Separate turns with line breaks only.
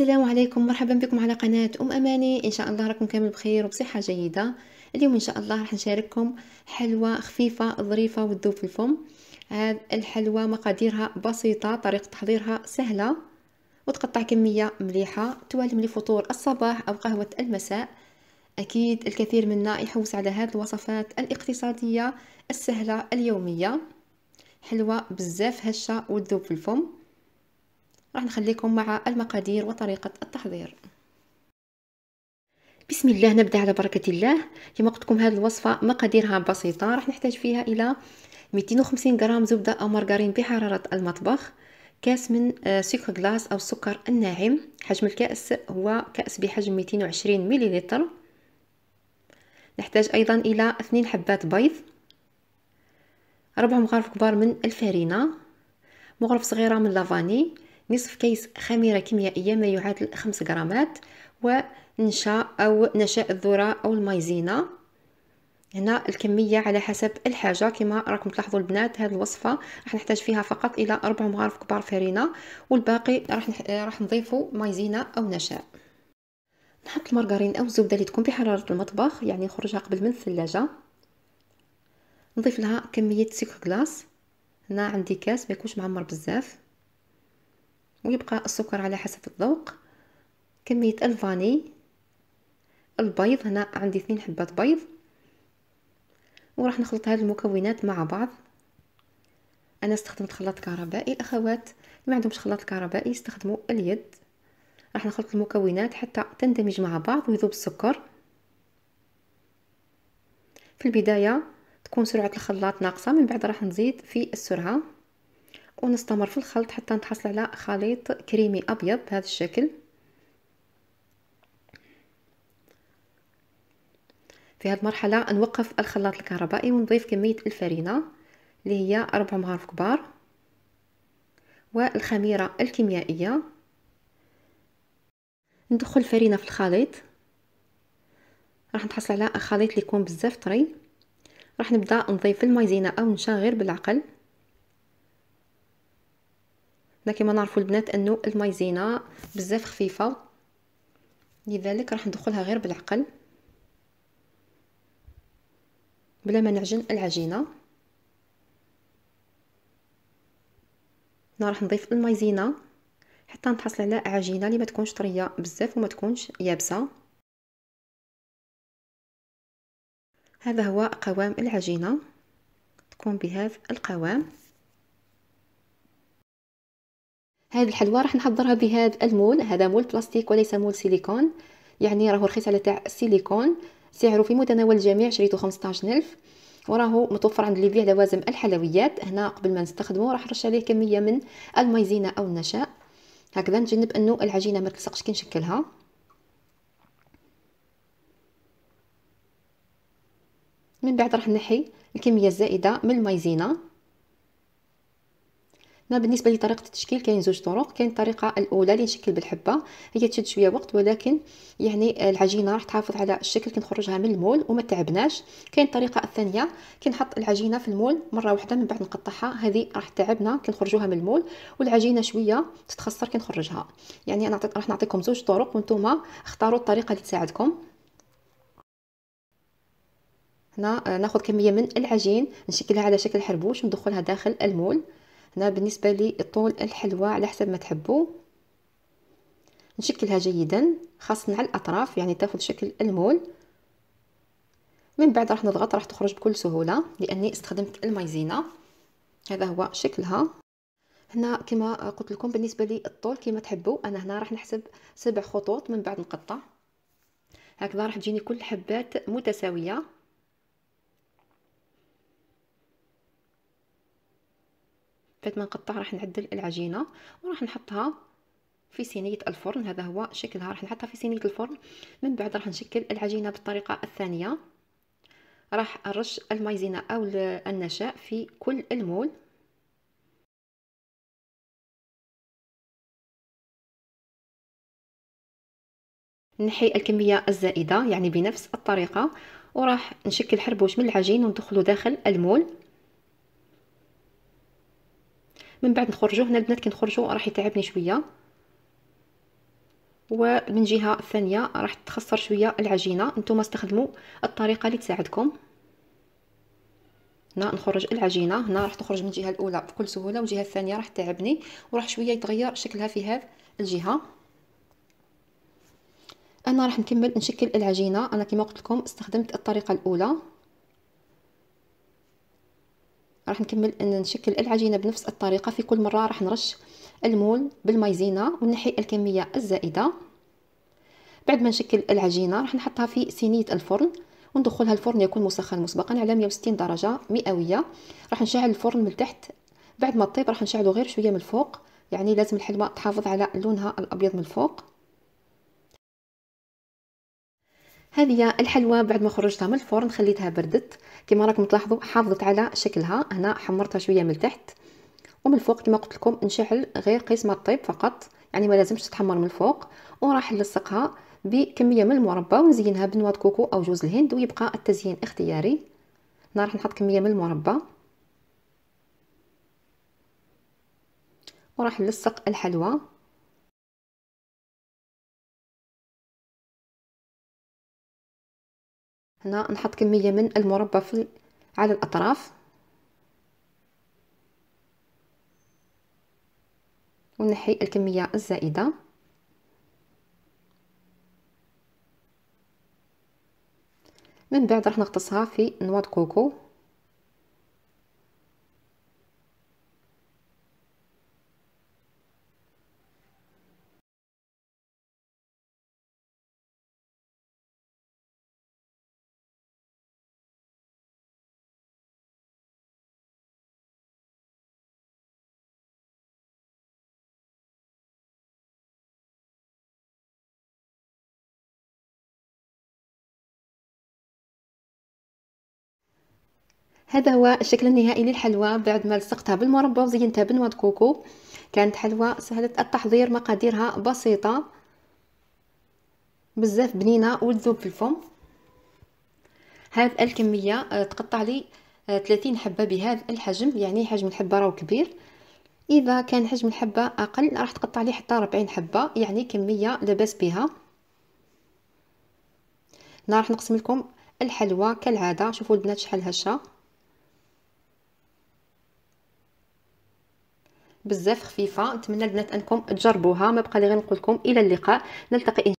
السلام عليكم مرحبا بكم على قناة أم أماني إن شاء الله راكم كامل بخير وبصحة جيدة اليوم إن شاء الله راح نشارككم حلوى خفيفة ظريفة وتذوب في الفم هاد الحلوى مقاديرها بسيطة طريقة تحضيرها سهلة وتقطع كمية مليحة توالم لفطور الصباح أو قهوة المساء أكيد الكثير منا يحوس على هاد الوصفات الاقتصادية السهلة اليومية حلوى بزاف هشة وتذوب في الفم راح نخليكم مع المقادير وطريقة التحضير بسم الله نبدا على بركه الله كما قلت لكم هذه الوصفه مقاديرها بسيطه راح نحتاج فيها الى 250 غرام زبده او مارغرين بحراره المطبخ كاس من آه، سكر غلاس او السكر الناعم حجم الكاس هو كاس بحجم 220 مليلتر نحتاج ايضا الى 2 حبات بيض ربع مغارف كبار من الفارينه مغرف صغيره من لافاني نصف كيس خميرة كيميائية ما يعادل 5 غرامات ونشا أو نشاء الذرة أو المايزينا هنا الكمية على حسب الحاجة كما راكم تلاحظوا البنات هذه الوصفة راح نحتاج فيها فقط إلى أربع مغارف كبار فرينة والباقي راح نح... راح نضيفه مايزينا أو نشاء نحط المارغرين أو الزبدة اللي تكون بحرارة المطبخ يعني نخرجها قبل من الثلاجة نضيف لها كمية سكر كلاص هنا عندي كاس ما يكونش معمر بزاف ويبقى السكر على حسب الذوق كمية الفاني البيض هنا عندي اثنين حبات بيض وراح نخلط هذه المكونات مع بعض انا استخدمت خلاط كهربائي الاخوات اللي ما عندهمش خلاط كهربائي يستخدموا اليد راح نخلط المكونات حتى تندمج مع بعض ويذوب السكر في البدايه تكون سرعه الخلاط ناقصه من بعد راح نزيد في السرعه ونستمر في الخلط حتى نتحصل على خليط كريمي ابيض بهذا الشكل في هذه المرحله نوقف الخلاط الكهربائي ونضيف كميه الفرينه اللي هي اربع مغارف كبار والخميره الكيميائيه ندخل الفرينه في الخليط راح نتحصل على خليط اللي يكون بزاف طري راح نبدا نضيف المايزينا او نشغل بالعقل حنا كما نعرفوا البنات انه المايزينا بزاف خفيفه لذلك راح ندخلها غير بالعقل بلا ما نعجن العجينه هنا راح نضيف المايزينا حتى نتحصل على عجينه اللي ما تكونش طريه بزاف وما تكونش يابسه هذا هو قوام العجينه تكون بهذا القوام هذه الحلوى راح نحضرها بهذا المول هذا مول بلاستيك وليس مول سيليكون يعني راهو رخيص على تاع السيليكون سعره في متناول الجميع شريته 15000 وراهو متوفر عند ليبيع لوازم الحلويات هنا قبل ما نستخدمه راح نرش عليه كميه من المايزينا او النشاء هكذا نتجنب انه العجينه ما تلصقش كي نشكلها من بعد راح نحي الكميه الزائده من المايزينا انا بالنسبه لطريقه التشكيل كاين زوج طرق كاين الطريقه الاولى اللي نشكل بالحبه هي تشد شويه وقت ولكن يعني العجينه راح تحافظ على الشكل كنخرجها من المول وما تعبناش كاين الطريقه الثانيه كنحط العجينه في المول مره واحده من بعد نقطعها هذه راح تعبنا كنخرجوها من المول والعجينه شويه تتخسر كنخرجها يعني انا راح نعطيكم زوج طرق وانتم اختاروا الطريقه اللي تساعدكم هنا آه، ناخذ كميه من العجين نشكلها على شكل حربوش وندخلها داخل المول هنا بالنسبه لي طول الحلوى على حسب ما تحبوا نشكلها جيدا خاصة على الاطراف يعني تاخذ شكل المول من بعد راح نضغط راح تخرج بكل سهوله لاني استخدمت المايزينا هذا هو شكلها هنا كما قلت لكم بالنسبه لي الطول كما تحبوا انا هنا راح نحسب سبع خطوط من بعد نقطع هكذا راح تجيني كل حبات متساويه بعد ما نقطع راح نعدل العجينه وراح نحطها في صينيه الفرن هذا هو شكلها راح نحطها في صينيه الفرن من بعد راح نشكل العجينه بالطريقه الثانيه راح نرش المايزينا او النشا في كل المول نحي الكميه الزائده يعني بنفس الطريقه وراح نشكل حربوش من العجين وندخله داخل المول من بعد نخرجو هنا البنات كي نخرجو راح يتعبني شويه ومن جهه ثانيه راح تخسر شويه العجينه نتوما استخدموا الطريقه اللي تساعدكم هنا نخرج العجينه هنا راح تخرج من الجهه الاولى بكل سهوله والجهه الثانيه راح تعبني وراح شويه يتغير شكلها في هذه الجهه انا راح نكمل نشكل العجينه انا كما قلت لكم استخدمت الطريقه الاولى راح نكمل ان نشكل العجينه بنفس الطريقه في كل مره راح نرش المول بالمايزينا ونحي الكميه الزائده بعد ما نشكل العجينه راح نحطها في سينيه الفرن وندخلها الفرن يكون مسخن مسبقا على 160 درجه مئويه راح نشعل الفرن من تحت بعد ما طيب راح نشعله غير شويه من الفوق يعني لازم الحلوى تحافظ على لونها الابيض من الفوق هذه الحلوى بعد ما خرجتها من الفرن خليتها بردت كما راكم تلاحظوا حافظت على شكلها هنا حمرتها شويه من تحت ومن الفوق كما قلت لكم نشعل غير قيس ما طيب فقط يعني ما لازمش تتحمر من الفوق وراح نلصقها بكميه من المربى ونزينها بنواه كوكو او جوز الهند ويبقى التزيين اختياري هنا راح نحط كميه من المربى وراح نلصق الحلوى هنا نحط كمية من المربى في على الأطراف ونحي الكمية الزائدة من بعد راح نغطسها في نواة كوكو هذا هو الشكل النهائي للحلوى بعد ما لصقتها بالمربى وزينتها بنواه كوكو كانت حلوى سهله التحضير مقاديرها بسيطه بزاف بنينه وتذوب في الفم هذه الكميه آه، تقطع لي 30 آه، حبه بهذا الحجم يعني حجم الحبه راهو كبير اذا كان حجم الحبه اقل راح تقطع لي حتى 40 حبه يعني كميه لاباس بها هنا راح نقسم لكم الحلوى كالعاده شوفوا البنات شحال هشه بزاف خفيفه نتمنى البنات انكم تجربوها ما بقى لي غير نقول لكم الى اللقاء نلتقي إن